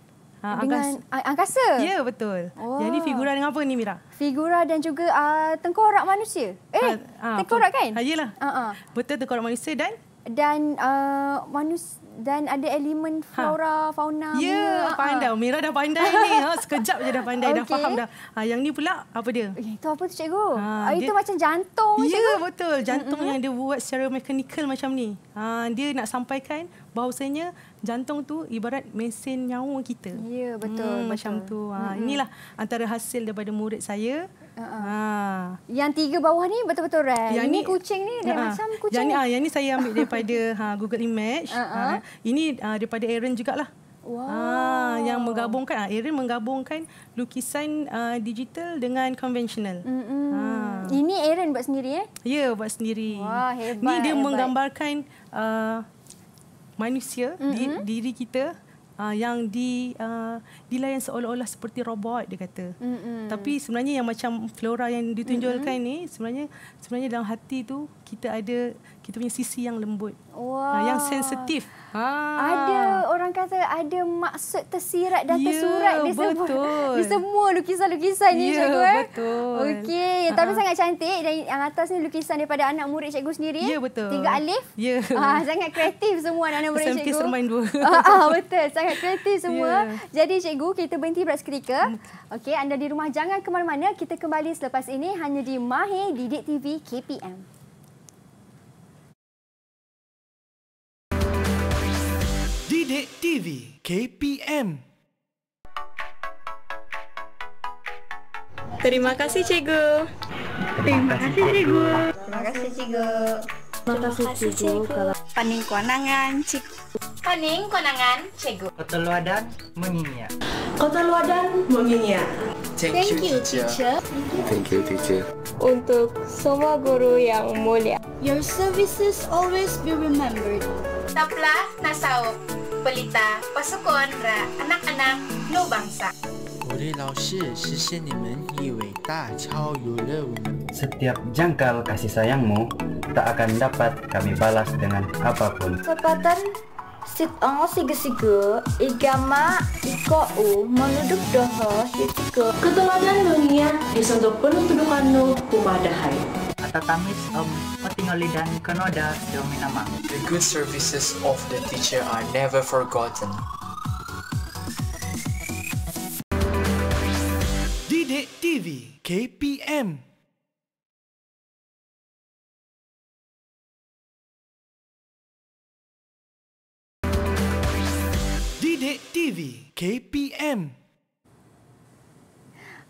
Ah, dengan angkasa. angkasa. Ya, betul. Oh. Jadi figura dengan apa ni Mira? Figura dan juga uh, tengkorak manusia. Eh, ha, ha, tengkorak apa? kan? Ha, yalah. Uh -huh. Betul tengkorak manusia dan? Dan uh, manusia dan ada elemen ha. flora ha. fauna. Ya, yeah, ha, ha. pandai. Ha. Mira dah pandai ni. Ha, sekejap je dah pandai okay. dah faham dah. Ha, yang ni pula apa dia? Okay, eh, itu apa tu cikgu? Ha, ah, itu dia, macam jantung yeah, betul. Jantung mm-hmm. yang dia buat secara mekanikal macam ni. Ha, dia nak sampaikan bahawasanya jantung tu ibarat mesin nyawa kita. Ya, yeah, betul, hmm, betul. Macam tu. Ha, inilah antara hasil daripada murid saya. Uh-uh. Ha. Yang tiga bawah ni betul-betul rare. Yang, yang ni, ni kucing ni dia uh-uh. macam kucing. Yang ni, uh, yang ni saya ambil daripada ha, Google Image. Uh-uh. Ini uh, daripada Aaron jugalah. Wow. Ha, yang menggabungkan, Aaron menggabungkan lukisan uh, digital dengan konvensional. Ha. Ini Aaron buat sendiri eh? Ya, buat sendiri. Wah, hebat. Ini dia hebat. menggambarkan uh, manusia, mm-hmm. di, diri kita uh, yang di uh, dilayan seolah-olah seperti robot dia kata. Mm-mm. Tapi sebenarnya yang macam flora yang ditunjukkan ni sebenarnya sebenarnya dalam hati tu kita ada kita punya sisi yang lembut. Ha, wow. yang sensitif. Ha. Ada orang kata ada maksud tersirat dan yeah, tersurat di semua di semua lukisan-lukisan yeah, ni ya, cikgu. Ya betul. Okey, uh-huh. tapi sangat cantik dan yang atas ni lukisan daripada anak murid cikgu sendiri. Eh. Ya yeah, betul. Tiga alif. Ya. Yeah. Uh, sangat kreatif semua anak murid cikgu. Sampai semain dua. Ah uh, betul, sangat kreatif semua. Yeah. Jadi cikgu kita berhenti berat seketika. Hmm. Okey, anda di rumah jangan ke mana-mana. Kita kembali selepas ini hanya di Mahir Didik TV KPM. Sidik TV KPM Terima kasih cikgu. Terima kasih cikgu. Terima kasih cikgu. Terima kasih cikgu. Paning konangan cikgu. Paning konangan cikgu. Kota Luadan menginya. Kota Luadan menginya. Thank you teacher. Thank you teacher. Untuk semua guru yang mulia. Your services always be remembered. Tapla, Nasaok, Pelita, Pasukan Ra, Anak-anak, bangsa. Lubangsa. Setiap jangkal kasih sayangmu tak akan dapat kami balas dengan apapun. Sepatan sit ongo sige-sige, igama iko u menuduk doho hitiko. Keteladan dunia disentuh penutudukan nu kumadahay. Um, Dominama. The good services of the teacher are never forgotten. Dide TV KPM TV KPM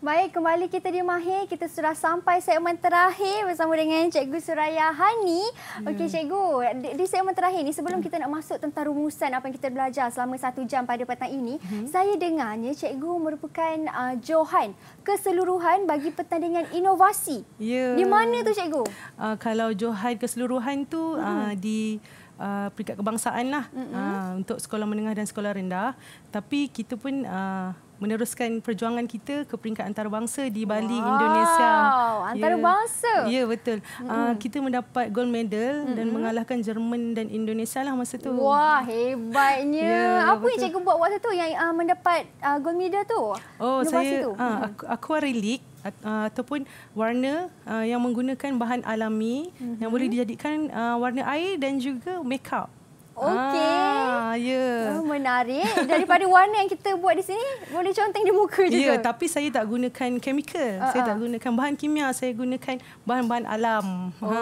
Baik, kembali kita di Mahir. Kita sudah sampai segmen terakhir bersama dengan Cikgu Suraya Hani. Yeah. Okey, hmm. Cikgu. Di, di segmen terakhir ini, sebelum kita nak masuk tentang rumusan apa yang kita belajar selama satu jam pada petang ini, hmm saya dengarnya Cikgu merupakan uh, Johan keseluruhan bagi pertandingan inovasi. Yeah. Di mana tu Cikgu? Uh, kalau Johan keseluruhan tu uh, hmm uh, di... Uh, peringkat kebangsaan lah mm-hmm. uh, untuk sekolah menengah dan sekolah rendah. Tapi kita pun uh, meneruskan perjuangan kita ke peringkat antarabangsa di Bali, wow. Indonesia. Wow, antarabangsa. Ya, ya betul. Mm -hmm. uh, kita mendapat gold medal mm -hmm. dan mengalahkan Jerman dan Indonesia lah masa tu. Wah, hebatnya. ya, ya Apa betul. yang cikgu buat waktu tu yang uh, mendapat uh, gold medal tu? Oh, saya uh, aquarelic uh, ataupun warna ah, yang menggunakan bahan alami mm -hmm. yang boleh dijadikan warna air dan juga make up. Okey. Ah, ya. Yeah. Oh, menarik. Daripada warna yang kita buat di sini, boleh conteng di muka ya, juga. Ya, yeah, tapi saya tak gunakan kimia. Uh-uh. Ah, saya ah. tak gunakan bahan kimia. Saya gunakan bahan-bahan alam. Ha.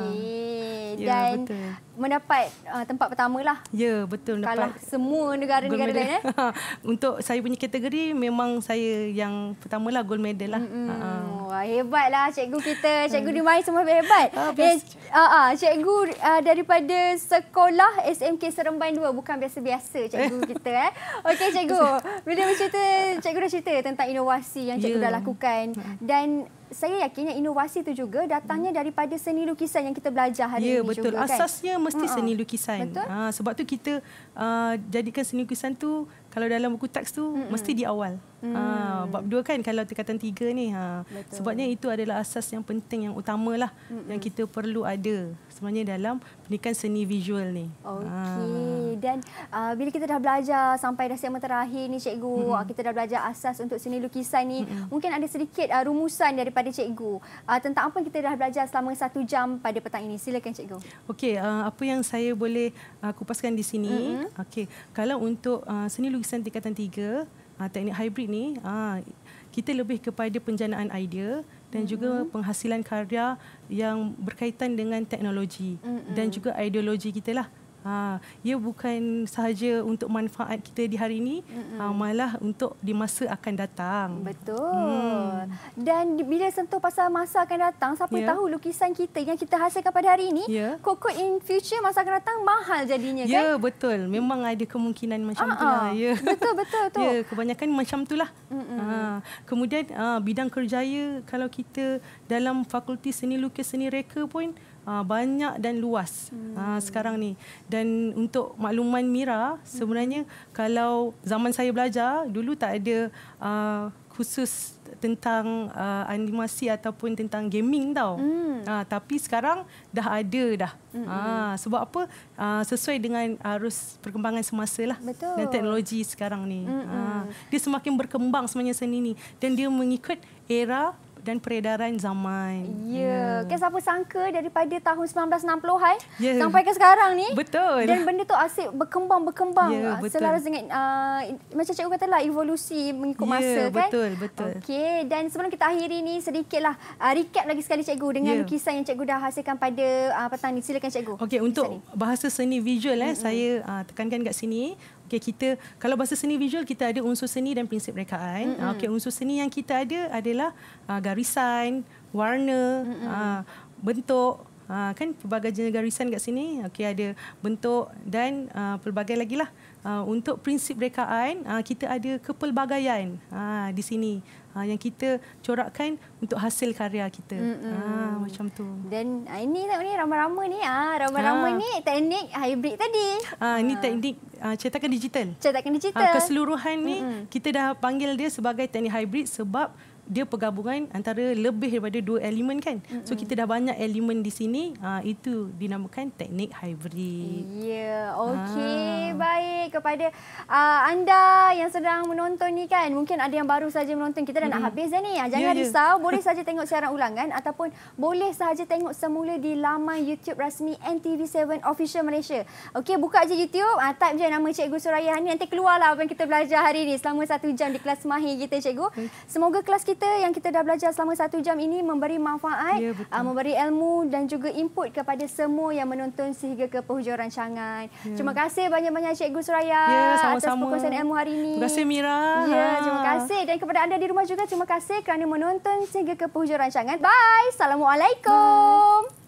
Okey. Ha. Ya, yeah, Dan betul mendapat uh, tempat pertama lah. Ya, betul. Kalah dapat semua negara-negara lain. Eh? Untuk saya punya kategori, memang saya yang pertama lah gold medal lah. Mm -hmm. uh -huh. Wah, oh, hebatlah cikgu kita. Hmm. Cikgu di main semua hebat. Ah, eh, uh -uh, cikgu uh, daripada sekolah SMK Seremban 2. Bukan biasa-biasa cikgu kita. Eh? Okey, cikgu. Bila bercerita, cikgu dah cerita tentang inovasi yang cikgu yeah. dah lakukan. Hmm. Dan saya yakinnya inovasi itu juga datangnya hmm. daripada seni lukisan yang kita belajar hari ya, ini betul. juga. Ya, kan? betul. Asasnya kan? mesti seni lukisan. Betul? Ha, sebab tu kita uh, jadikan seni lukisan tu kalau dalam buku teks tu Mm-mm. mesti di awal. Ah, hmm. Ha, bab dua kan kalau tingkatan tiga ni. Ha, sebabnya itu adalah asas yang penting, yang utamalah hmm. yang kita perlu ada sebenarnya dalam pendidikan seni visual ni. Ha. Okey. Ha. Dan uh, bila kita dah belajar sampai dah semester terakhir ni cikgu, hmm. kita dah belajar asas untuk seni lukisan ni, hmm. mungkin ada sedikit uh, rumusan daripada cikgu uh, tentang apa kita dah belajar selama satu jam pada petang ini. Silakan cikgu. Okey, uh, apa yang saya boleh uh, kupaskan di sini. Hmm. Okey, kalau untuk uh, seni lukisan tingkatan tiga, uh, teknik hybrid ni uh, kita lebih kepada penjanaan idea dan mm. juga penghasilan karya yang berkaitan dengan teknologi Mm-mm. dan juga ideologi kita lah. Ha, ia bukan sahaja untuk manfaat kita di hari ini, ha, malah untuk di masa akan datang. Betul. Hmm. Dan bila sentuh pasal masa akan datang, siapa yeah. tahu lukisan kita yang kita hasilkan pada hari ini, yeah. kokot in future masa akan datang mahal jadinya yeah, kan? Ya, betul. Memang ada kemungkinan macam uh-uh. Ah, itulah. Yeah. Ya. Betul, betul. Ya, yeah, kebanyakan macam itulah. Ha. Kemudian ha, bidang kerjaya, kalau kita dalam fakulti seni lukis seni reka pun, uh, banyak dan luas ah, hmm. uh, sekarang ni. Dan untuk makluman Mira, sebenarnya hmm. kalau zaman saya belajar, dulu tak ada uh, khusus tentang uh, animasi ataupun tentang gaming tau. Hmm. Uh, tapi sekarang dah ada dah. Hmm. Uh, sebab apa? Uh, sesuai dengan arus perkembangan semasa lah. Dan teknologi sekarang ni. Hmm. Uh, dia semakin berkembang sebenarnya seni ni. Dan dia mengikut era dan peredaran zaman. Ya. Yeah. Ya. Yeah. Siapa sangka daripada tahun 1960-an yeah. Ya. sampai ke sekarang ni. Betul. Dan benda tu asyik berkembang-berkembang. yeah, betul. Selaras dengan, uh, macam cikgu lah evolusi mengikut yeah, masa betul, kan. Ya, betul, betul. Okey, dan sebelum kita akhiri ni sedikitlah uh, recap lagi sekali cikgu dengan yeah. kisah yang cikgu dah hasilkan pada uh, petang ni. Silakan cikgu. Okey, untuk bahasa seni visual, mm -hmm. saya uh, tekankan kat sini. Okay, kita kalau bahasa seni visual kita ada unsur seni dan prinsip rekaan. Mm-hmm. Okay, unsur seni yang kita ada adalah uh, garisan, warna, mm-hmm. uh, bentuk, Ha, kan pelbagai jenis garisan kat sini. Okay, ada bentuk dan uh, pelbagai lagi lah. Uh, untuk prinsip rekaan, uh, kita ada kepelbagaian uh, di sini uh, yang kita corakkan untuk hasil karya kita. Mm-hmm. Uh, macam tu. Dan uh, ini tak lah ni rama-rama ni ah uh, rama-rama uh. ni teknik hybrid tadi. Ah uh, ini teknik uh, cetakan digital. Cetakan digital. Uh, keseluruhan ni mm-hmm. kita dah panggil dia sebagai teknik hybrid sebab dia pergabungan antara lebih daripada dua elemen kan. Mm-hmm. So kita dah banyak elemen di sini, uh, itu dinamakan teknik hybrid. Ya, yeah, okey. Ha. Baik kepada uh, anda yang sedang menonton ni kan, mungkin ada yang baru saja menonton, kita dah mm-hmm. nak habis dah ni. Jangan yeah, ya. risau, yeah. boleh saja tengok siaran ulangan ataupun boleh saja tengok semula di laman YouTube rasmi NTV7 Official Malaysia. Okey, buka aja YouTube, uh, type je nama Cikgu Suraya Hani, nanti keluarlah apa yang kita belajar hari ini selama satu jam di kelas mahir kita Cikgu. Semoga kelas kita kita yang kita dah belajar selama satu jam ini memberi manfaat, ya, ah, memberi ilmu dan juga input kepada semua yang menonton sehingga ke penghujung rancangan. Ya. Terima kasih banyak-banyak Cikgu Suraya ya, atas perkongsian ilmu hari ini. Terima kasih Mira. Ya, ha. terima kasih. Dan kepada anda di rumah juga terima kasih kerana menonton sehingga ke penghujung rancangan. Bye. Assalamualaikum. Bye.